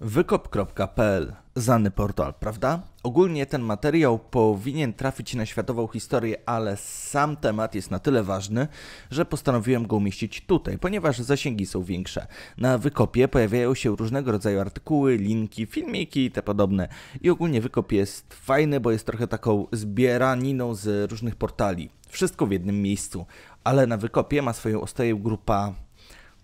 Wykop.pl zany portal, prawda? Ogólnie ten materiał powinien trafić na światową historię, ale sam temat jest na tyle ważny, że postanowiłem go umieścić tutaj, ponieważ zasięgi są większe. Na Wykopie pojawiają się różnego rodzaju artykuły, linki, filmiki i te podobne. I ogólnie Wykop jest fajny, bo jest trochę taką zbieraniną z różnych portali. Wszystko w jednym miejscu. Ale na Wykopie ma swoją ostoję grupa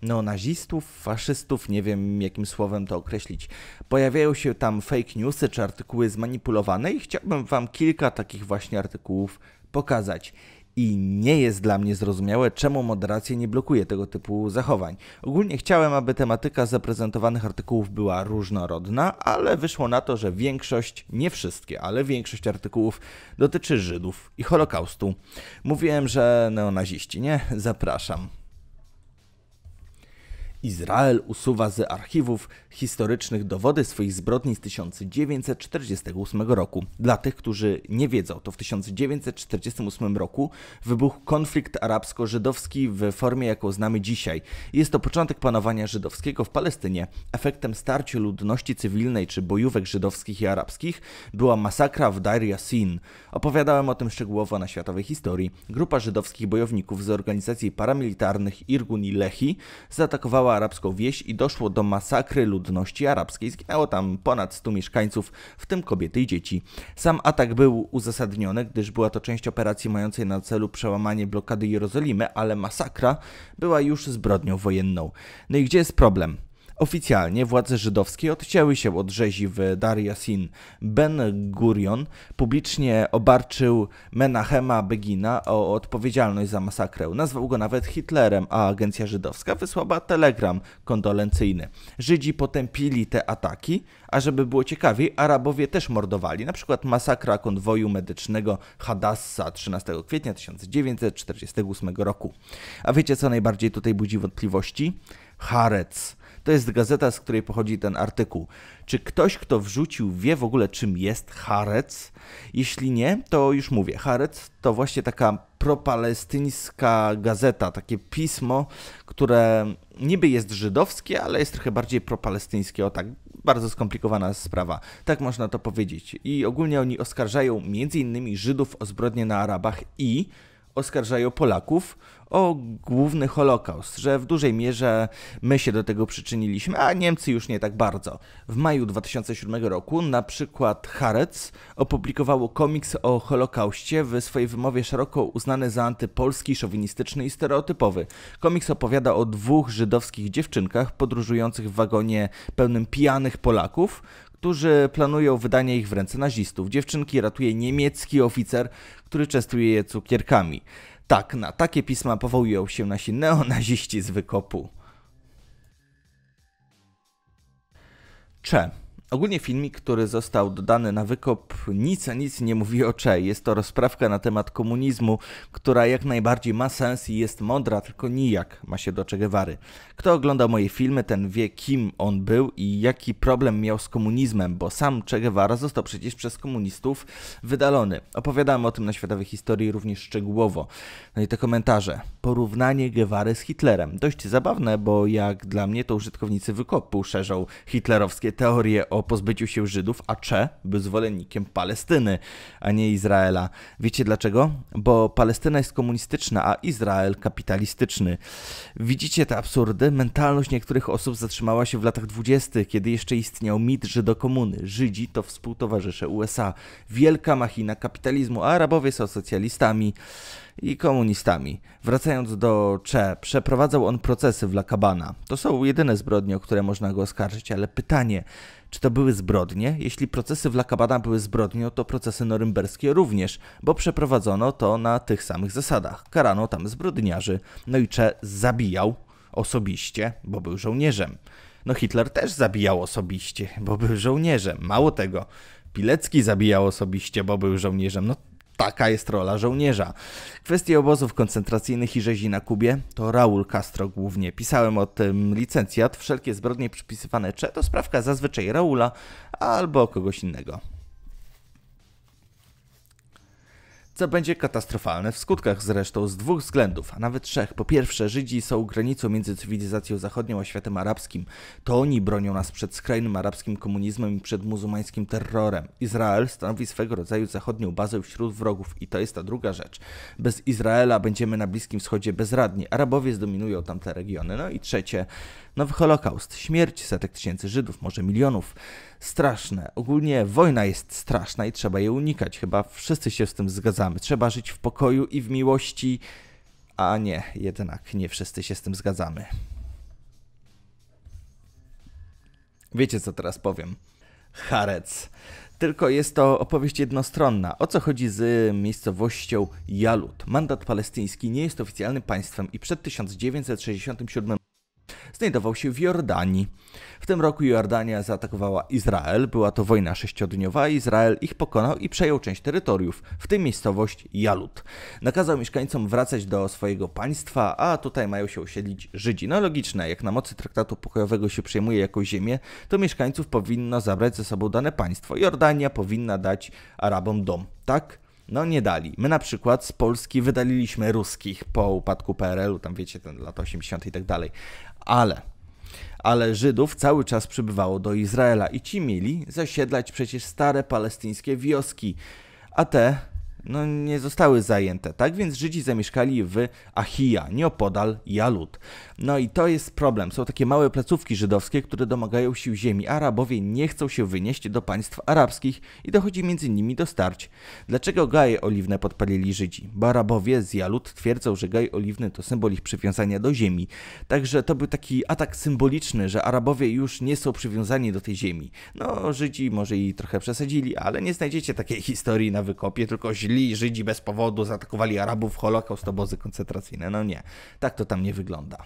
neonazistów, faszystów, nie wiem jakim słowem to określić. Pojawiają się tam fake newsy czy artykuły zmanipulowane i chciałbym Wam kilka takich właśnie artykułów pokazać. I nie jest dla mnie zrozumiałe, czemu moderacja nie blokuje tego typu zachowań. Ogólnie chciałem, aby tematyka zaprezentowanych artykułów była różnorodna, ale wyszło na to, że większość, nie wszystkie, ale większość artykułów dotyczy Żydów i Holokaustu. Mówiłem, że neonaziści, nie? Zapraszam. Izrael usuwa z archiwów historycznych dowody swoich zbrodni z 1948 roku. Dla tych, którzy nie wiedzą, to w 1948 roku wybuchł konflikt arabsko-żydowski w formie, jaką znamy dzisiaj. Jest to początek panowania żydowskiego w Palestynie. Efektem starcia ludności cywilnej czy bojówek żydowskich i arabskich była masakra w Dair Yassin. Opowiadałem o tym szczegółowo na Światowej Historii. Grupa żydowskich bojowników z organizacji paramilitarnych Irgun i Lehi zaatakowała arabską wieś i doszło do masakry ludności arabskiej. Zginęło tam ponad 100 mieszkańców, w tym kobiety i dzieci. Sam atak był uzasadniony, gdyż była to część operacji mającej na celu przełamanie blokady Jerozolimy, ale masakra była już zbrodnią wojenną. No i gdzie jest problem? Oficjalnie władze żydowskie odcięły się od rzezi w Dar Yassin. Ben Gurion publicznie obarczył Menachema Begina o odpowiedzialność za masakrę. Nazwał go nawet Hitlerem, a agencja żydowska wysłała telegram kondolencyjny. Żydzi potępili te ataki, a żeby było ciekawiej, Arabowie też mordowali. Na przykład masakra konwoju medycznego Hadassa 13 kwietnia 1948 roku. A wiecie co najbardziej tutaj budzi wątpliwości? Harec. To jest gazeta, z której pochodzi ten artykuł. Czy ktoś, kto wrzucił, wie w ogóle, czym jest Harec? Jeśli nie, to już mówię. Harec to właśnie taka propalestyńska gazeta, takie pismo, które niby jest żydowskie, ale jest trochę bardziej propalestyńskie. O tak, bardzo skomplikowana sprawa. Tak można to powiedzieć. I ogólnie oni oskarżają m.in. Żydów o zbrodnie na Arabach i oskarżają Polaków o główny Holokaust, że w dużej mierze my się do tego przyczyniliśmy, a Niemcy już nie tak bardzo. W maju 2007 roku na przykład Harec opublikowało komiks o Holokauście w swojej wymowie szeroko uznany za antypolski, szowinistyczny i stereotypowy. Komiks opowiada o dwóch żydowskich dziewczynkach podróżujących w wagonie pełnym pijanych Polaków, którzy planują wydanie ich w ręce nazistów. Dziewczynki ratuje niemiecki oficer, który częstuje je cukierkami. Tak, na takie pisma powołują się nasi neonaziści z wykopu. Cześć. Ogólnie filmik, który został dodany na wykop, nic a nic nie mówi o Cze. Jest to rozprawka na temat komunizmu, która jak najbardziej ma sens i jest mądra, tylko nijak ma się do Che Kto ogląda moje filmy, ten wie kim on był i jaki problem miał z komunizmem, bo sam Che Guevara został przecież przez komunistów wydalony. Opowiadamy o tym na Światowej Historii również szczegółowo. No i te komentarze. Porównanie Guevary z Hitlerem. Dość zabawne, bo jak dla mnie to użytkownicy wykopu szerzą hitlerowskie teorie o pozbyciu się Żydów, a Cze był zwolennikiem Palestyny, a nie Izraela. Wiecie dlaczego? Bo Palestyna jest komunistyczna, a Izrael kapitalistyczny. Widzicie te absurdy? Mentalność niektórych osób zatrzymała się w latach dwudziestych, kiedy jeszcze istniał mit Żydokomuny. Żydzi to współtowarzysze USA. Wielka machina kapitalizmu, a Arabowie są socjalistami i komunistami. Wracając do Cze, przeprowadzał on procesy w La Cabana. To są jedyne zbrodnie, o które można go oskarżyć, ale pytanie, czy to były zbrodnie? Jeśli procesy w La Cabana były zbrodnią, to procesy norymberskie również, bo przeprowadzono to na tych samych zasadach. Karano tam zbrodniarzy, no i Cze zabijał osobiście, bo był żołnierzem. No Hitler też zabijał osobiście, bo był żołnierzem. Mało tego, Pilecki zabijał osobiście, bo był żołnierzem. No Taka jest rola żołnierza. Kwestie obozów koncentracyjnych i rzezi na Kubie to Raul Castro głównie. Pisałem o tym licencjat. Wszelkie zbrodnie przypisywane Cze to sprawka zazwyczaj Raula albo kogoś innego. co będzie katastrofalne w skutkach zresztą z dwóch względów, a nawet trzech. Po pierwsze, Żydzi są granicą między cywilizacją zachodnią a światem arabskim. To oni bronią nas przed skrajnym arabskim komunizmem i przed muzułmańskim terrorem. Izrael stanowi swego rodzaju zachodnią bazę wśród wrogów i to jest ta druga rzecz. Bez Izraela będziemy na Bliskim Wschodzie bezradni. Arabowie zdominują tamte regiony. No i trzecie, nowy Holokaust, śmierć setek tysięcy Żydów, może milionów straszne. Ogólnie wojna jest straszna i trzeba jej unikać. Chyba wszyscy się z tym zgadzamy. Trzeba żyć w pokoju i w miłości. A nie, jednak nie wszyscy się z tym zgadzamy. Wiecie, co teraz powiem. Harec. Tylko jest to opowieść jednostronna. O co chodzi z miejscowością Jalut? Mandat palestyński nie jest oficjalnym państwem i przed 1967 znajdował się w Jordanii. W tym roku Jordania zaatakowała Izrael, była to wojna sześciodniowa, Izrael ich pokonał i przejął część terytoriów, w tym miejscowość Jalut. Nakazał mieszkańcom wracać do swojego państwa, a tutaj mają się osiedlić Żydzi. No logiczne, jak na mocy traktatu pokojowego się przejmuje jakąś ziemię, to mieszkańców powinno zabrać ze sobą dane państwo. Jordania powinna dać Arabom dom, tak? No nie dali. My na przykład z Polski wydaliliśmy ruskich po upadku PRL-u, tam wiecie, ten lat 80. i tak dalej ale, ale Żydów cały czas przybywało do Izraela i ci mieli zasiedlać przecież stare palestyńskie wioski, a te no, nie zostały zajęte. Tak więc Żydzi zamieszkali w Achija, nieopodal Jalut. No i to jest problem. Są takie małe placówki żydowskie, które domagają się ziemi. Arabowie nie chcą się wynieść do państw arabskich i dochodzi między nimi do starć. Dlaczego gaje oliwne podpalili Żydzi? Bo Arabowie z Jalut twierdzą, że gaj oliwny to symbol ich przywiązania do ziemi. Także to był taki atak symboliczny, że Arabowie już nie są przywiązani do tej ziemi. No, Żydzi może i trochę przesadzili, ale nie znajdziecie takiej historii na wykopie, tylko źle źli Żydzi bez powodu zaatakowali Arabów, Holokaust, obozy koncentracyjne. No nie, tak to tam nie wygląda.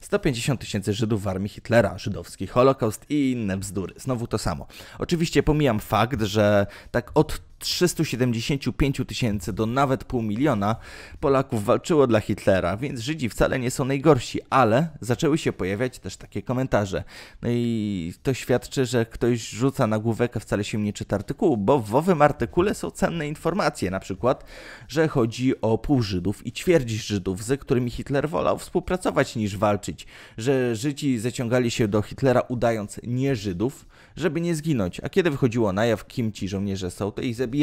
150 tysięcy Żydów w armii Hitlera, żydowski Holokaust i inne bzdury. Znowu to samo. Oczywiście pomijam fakt, że tak od 375 tysięcy do nawet pół miliona Polaków walczyło dla Hitlera, więc Żydzi wcale nie są najgorsi, ale zaczęły się pojawiać też takie komentarze. No i to świadczy, że ktoś rzuca na główkę, wcale się nie czyta artykułu, bo w owym artykule są cenne informacje, na przykład, że chodzi o pół Żydów i ćwierć Żydów, z którymi Hitler wolał współpracować niż walczyć, że Żydzi zaciągali się do Hitlera udając nie Żydów, żeby nie zginąć, a kiedy wychodziło na jaw, kim ci żołnierze są, to ich zabijali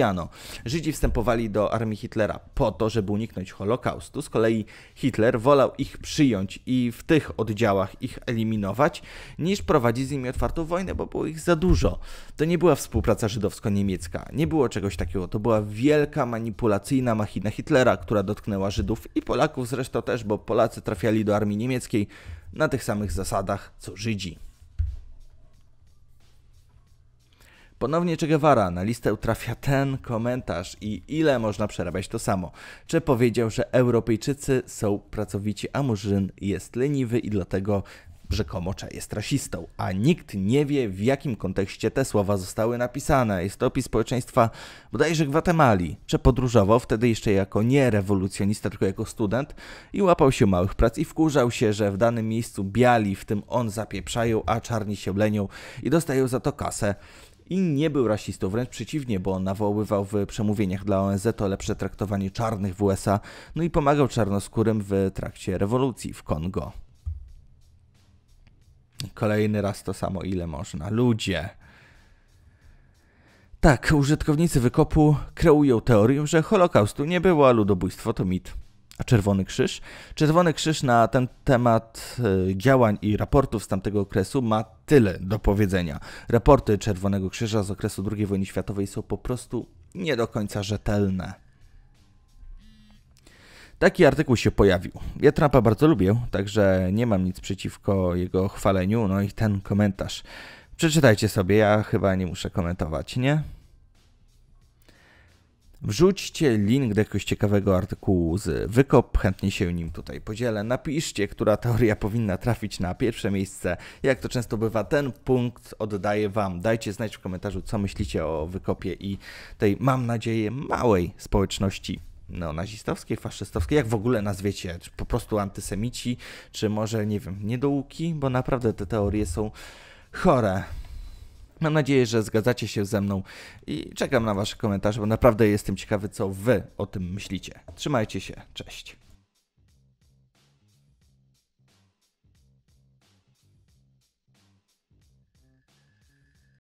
Żydzi wstępowali do armii Hitlera po to, żeby uniknąć Holokaustu. Z kolei Hitler wolał ich przyjąć i w tych oddziałach ich eliminować, niż prowadzić z nimi otwartą wojnę, bo było ich za dużo. To nie była współpraca żydowsko-niemiecka, nie było czegoś takiego. To była wielka manipulacyjna machina Hitlera, która dotknęła Żydów i Polaków zresztą też, bo Polacy trafiali do armii niemieckiej na tych samych zasadach co Żydzi. Ponownie Che Guevara, na listę trafia ten komentarz i ile można przerabiać to samo. Czy powiedział, że Europejczycy są pracowici, a Murzyn jest leniwy i dlatego rzekomo Cze jest rasistą, a nikt nie wie w jakim kontekście te słowa zostały napisane. Jest to opis społeczeństwa bodajże Gwatemali. Czy podróżował wtedy jeszcze jako nie rewolucjonista, tylko jako student i łapał się małych prac i wkurzał się, że w danym miejscu biali, w tym on zapieprzają, a czarni się lenią i dostają za to kasę i nie był rasistą, wręcz przeciwnie, bo nawoływał w przemówieniach dla ONZ o lepsze traktowanie czarnych w USA, no i pomagał czarnoskórym w trakcie rewolucji w Kongo. Kolejny raz to samo, ile można. Ludzie. Tak, użytkownicy wykopu kreują teorię, że Holokaustu nie było, a ludobójstwo to mit. A Czerwony Krzyż? Czerwony Krzyż na ten temat y, działań i raportów z tamtego okresu ma tyle do powiedzenia. Raporty Czerwonego Krzyża z okresu II wojny światowej są po prostu nie do końca rzetelne. Taki artykuł się pojawił. Ja Trumpa bardzo lubię, także nie mam nic przeciwko jego chwaleniu. No i ten komentarz. Przeczytajcie sobie, ja chyba nie muszę komentować, nie? Wrzućcie link do jakiegoś ciekawego artykułu z Wykop, chętnie się nim tutaj podzielę. Napiszcie, która teoria powinna trafić na pierwsze miejsce. Jak to często bywa, ten punkt oddaję Wam. Dajcie znać w komentarzu, co myślicie o Wykopie i tej, mam nadzieję, małej społeczności neonazistowskiej, faszystowskiej, jak w ogóle nazwiecie, czy po prostu antysemici, czy może, nie wiem, niedouki, bo naprawdę te teorie są chore. Mam nadzieję, że zgadzacie się ze mną i czekam na Wasze komentarze, bo naprawdę jestem ciekawy, co Wy o tym myślicie. Trzymajcie się, cześć.